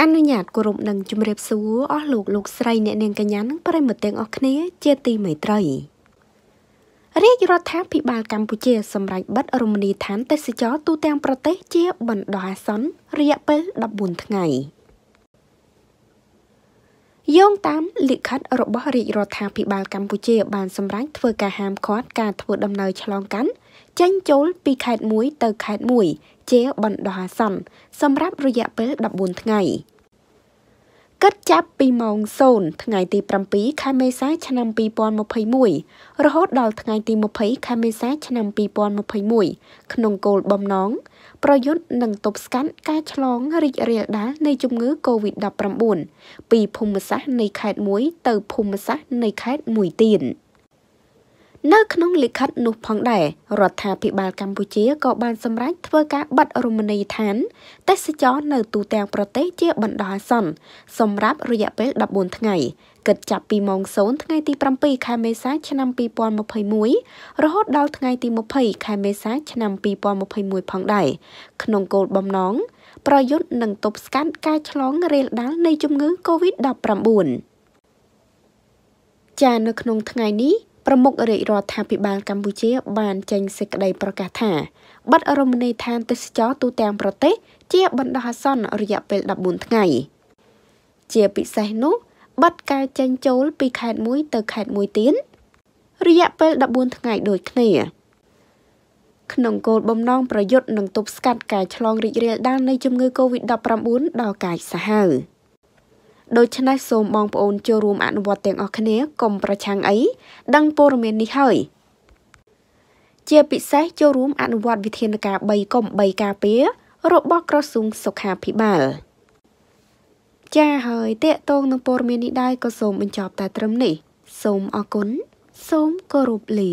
អនុញ្ញាតគោរពនិងជម្រាបសួរអស់លោកលោកស្រីអ្នកនាងកញ្ញានិងប្រិមត្តទាំងអស់គ្នា ជាទីមេត្រីរាជរដ្ឋាភិបាល កម្ពុជា សម្រេចបិទរមណីយដ្ឋាន ទេសចរទូទាំងប្រទេស ជាបណ្ដោះអាសន្នរយៈពេល14ថ្ងៃយោងតាមលិខិតរបស់រាជរដ្ឋាភិបាល កម្ពុជា បានសម្រេចធ្វើការហាមឃាត់ការធ្វើដំណើរឆ្លងកាត់ចេញចូលពីខេត្តមួយទៅខេត្តមួយជាបណ្ដោះអាសន្នសម្រាប់រយៈពេល14ថ្ងៃកិតចាប់ពីម៉ោង0ថ្ងៃទី7ខែមេសាឆ្នាំ2021រហូតដល់ថ្ងៃទី20ខែមេសា ឆ្នាំ2021ក្នុងគោលបំណង ប្រយុទ្ធនិងទប់ស្កាត់ការឆ្លងរីករាលដាលនៃជំងឺ Covid-19 ពីភូមិសាស្ត្រនៃខេត្តមួយទៅភូមិសាស្ត្រនៃខេត្តមួយទៀត។នៅក្នុងលិខិតនោះផងដែររដ្ឋាភិបាលកម្ពុជាក៏បានសម្រេចធ្វើការបិទរមណីយដ្ឋាន ទេសចរនៅទូទាំងប្រទេសជាបណ្ដោះអាសន្នសម្រាប់រយៈពេល14ថ្ងៃគិតចាប់ពីម៉ោង0ថ្ងៃ ទី7ខែមេសា ឆ្នាំ2021រហូតដល់ថ្ងៃទី20ខែមេសា ឆ្នាំ2021ផងដែរក្នុងគោលបំណងប្រយុទ្ធនឹងទប់ស្កាត់ការឆ្លងរាលដាលនៃជំងឺ Covid-19 ចានៅក្នុងថ្ងៃនេះប្រមុខរាជរដ្ឋាភិបាលកម្ពុជា បានចេញសេចក្តីប្រកាសថាប័ណ្ណរមណីយដ្ឋានទេសចរទូទាំងប្រទេស ជាបណ្ដោះអាសន្នរយៈពេល14ថ្ងៃជាពិសេសនោះប័ណ្ណការចេញចូលពីខេត្តមួយទៅខេត្តមួយទៀតរយៈពេល14ថ្ងៃដូចគ្នាក្នុងគោលបំណងប្រយុទ្ធនឹងទប់ស្កាត់ការឆ្លងរីករាលដាលនៃជំងឺ Covid-19 ដល់កាយសាហាវ។ដូច្នេះសូមបងប្អូនចូលរួម អនុវត្តទាំងអស់គ្នាកុំប្រឆាំងអីដឹងព័ត៌មាននេះហើយជាពិសេសចូលរួមអនុវត្តវិធានការ3កុំ3ការពាររបស់ក្រសួងសុខាភិបាលចា៎ហើយតេតងនឹងព័ត៌មាននេះដែរក៏សូមបញ្ចប់តែត្រឹមនេះសូមអរគុណសូមគោរពលា